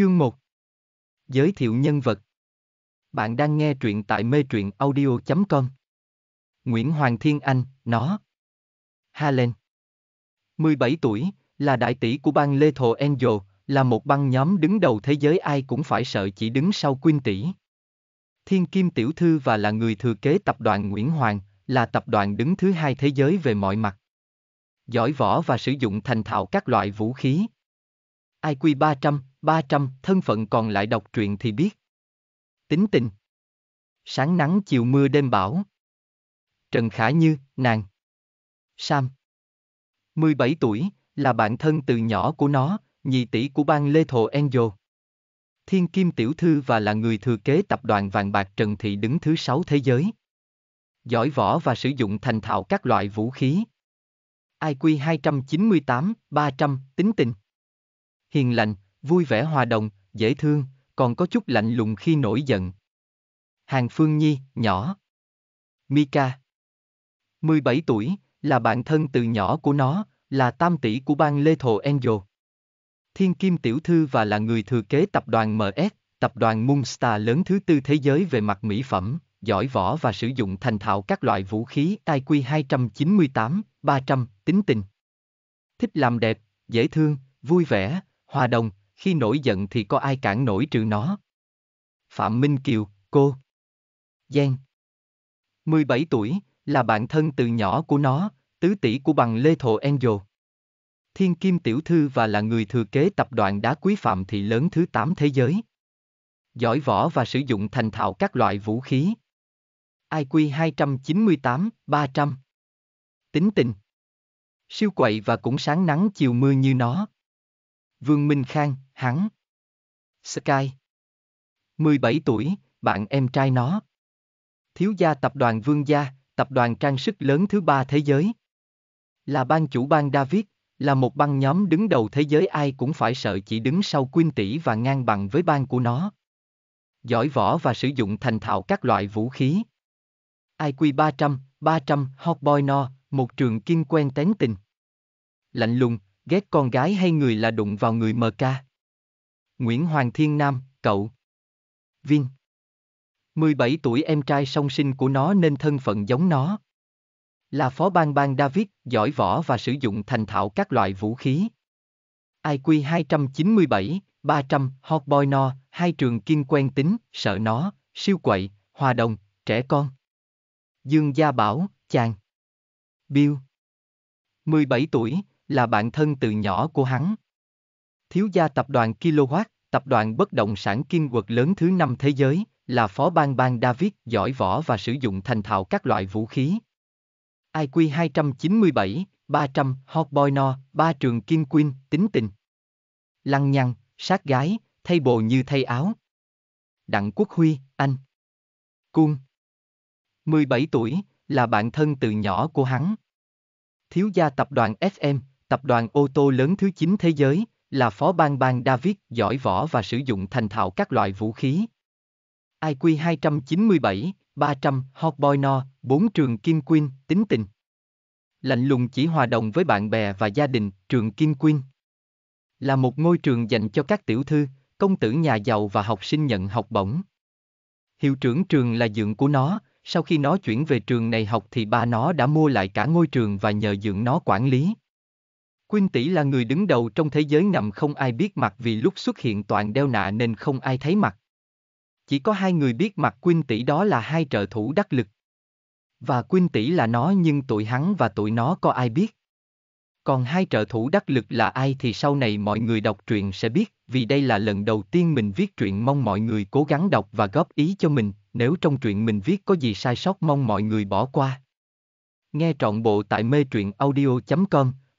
Chương 1 Giới thiệu nhân vật Bạn đang nghe truyện tại mê truyện audio.com Nguyễn Hoàng Thiên Anh, nó HaLen, 17 tuổi, là đại tỷ của bang Lê Thồ Angel, là một băng nhóm đứng đầu thế giới ai cũng phải sợ chỉ đứng sau Quyên tỷ. Thiên Kim Tiểu Thư và là người thừa kế tập đoàn Nguyễn Hoàng, là tập đoàn đứng thứ hai thế giới về mọi mặt. Giỏi võ và sử dụng thành thạo các loại vũ khí. IQ 300, 300, thân phận còn lại đọc truyện thì biết. Tính tình. Sáng nắng chiều mưa đêm bão. Trần Khả Như, nàng. Sam. 17 tuổi, là bạn thân từ nhỏ của nó, nhị tỷ của bang Lê Thổ Angel. Thiên Kim Tiểu Thư và là người thừa kế tập đoàn vàng bạc Trần Thị đứng thứ sáu thế giới. Giỏi võ và sử dụng thành thạo các loại vũ khí. IQ 298, 300, tính tình. Hiền lành, vui vẻ hòa đồng, dễ thương, còn có chút lạnh lùng khi nổi giận. Hàng Phương Nhi, nhỏ. Mika. 17 tuổi, là bạn thân từ nhỏ của nó, là tam tỷ của bang Lê Thổ Angel. Thiên Kim Tiểu Thư và là người thừa kế tập đoàn MS, tập đoàn Moonstar lớn thứ tư thế giới về mặt mỹ phẩm, giỏi võ và sử dụng thành thạo các loại vũ khí IQ 298, 300, tính tình. Thích làm đẹp, dễ thương, vui vẻ, hòa đồng, khi nổi giận thì có ai cản nổi trừ nó. Phạm Minh Kiều, cô. Giang. 17 tuổi, là bạn thân từ nhỏ của nó, tứ tỷ của bằng Lê Thộ Angel. Thiên Kim Tiểu Thư và là người thừa kế tập đoàn đá quý Phạm Thị lớn thứ 8 thế giới. Giỏi võ và sử dụng thành thạo các loại vũ khí. IQ 298, 300. Tính tình. Siêu quậy và cũng sáng nắng chiều mưa như nó. Vương Minh Khang, hắn. Sky. 17 tuổi, bạn em trai nó. Thiếu gia tập đoàn Vương gia, tập đoàn trang sức lớn thứ ba thế giới. Là ban chủ ban David, là một băng nhóm đứng đầu thế giới ai cũng phải sợ chỉ đứng sau quyên tỷ và ngang bằng với ban của nó. Giỏi võ và sử dụng thành thạo các loại vũ khí. IQ 300, 300, Hot Boy No, một trường kim quen tén tình. Lạnh lùng, ghét con gái hay người là đụng vào người MK. Nguyễn Hoàng Thiên Nam, cậu. Viên. 17 tuổi em trai song sinh của nó nên thân phận giống nó. Là phó ban ban David, giỏi võ và sử dụng thành thạo các loại vũ khí. IQ 297, 300, Hot Boy No, hai trường kiên quen tính, sợ nó, siêu quậy, hòa đồng, trẻ con. Dương Gia Bảo, chàng. Bill. 17 tuổi, là bạn thân từ nhỏ của hắn. Thiếu gia tập đoàn Kilowatt, tập đoàn bất động sản kim quật lớn thứ năm thế giới, là phó ban bang David giỏi võ và sử dụng thành thạo các loại vũ khí. IQ 297, 300, Hot Boy No, 3 trường Kim Quyên, tính tình. Lăng nhăng, sát gái, thay bồ như thay áo. Đặng Quốc Huy, anh. Cung. 17 tuổi, là bạn thân từ nhỏ của hắn. Thiếu gia tập đoàn SM, tập đoàn ô tô lớn thứ 9 thế giới, là phó ban ban David, giỏi võ và sử dụng thành thạo các loại vũ khí. IQ 297, 300, Hot Boy No, 4 trường Kim Quyên, tính tình. Lạnh lùng chỉ hòa đồng với bạn bè và gia đình, trường Kim Quyên. Là một ngôi trường dành cho các tiểu thư, công tử nhà giàu và học sinh nhận học bổng. Hiệu trưởng trường là dưỡng của nó, sau khi nó chuyển về trường này học thì ba nó đã mua lại cả ngôi trường và nhờ dưỡng nó quản lý. Quynh tỷ là người đứng đầu trong thế giới nằm không ai biết mặt vì lúc xuất hiện toàn đeo nạ nên không ai thấy mặt. Chỉ có hai người biết mặt Quynh tỷ đó là hai trợ thủ đắc lực. Và Quynh tỷ là nó nhưng tụi hắn và tụi nó có ai biết. Còn hai trợ thủ đắc lực là ai thì sau này mọi người đọc truyện sẽ biết, vì đây là lần đầu tiên mình viết truyện mong mọi người cố gắng đọc và góp ý cho mình, nếu trong truyện mình viết có gì sai sót mong mọi người bỏ qua. Nghe trọn bộ tại mê truyện audio.com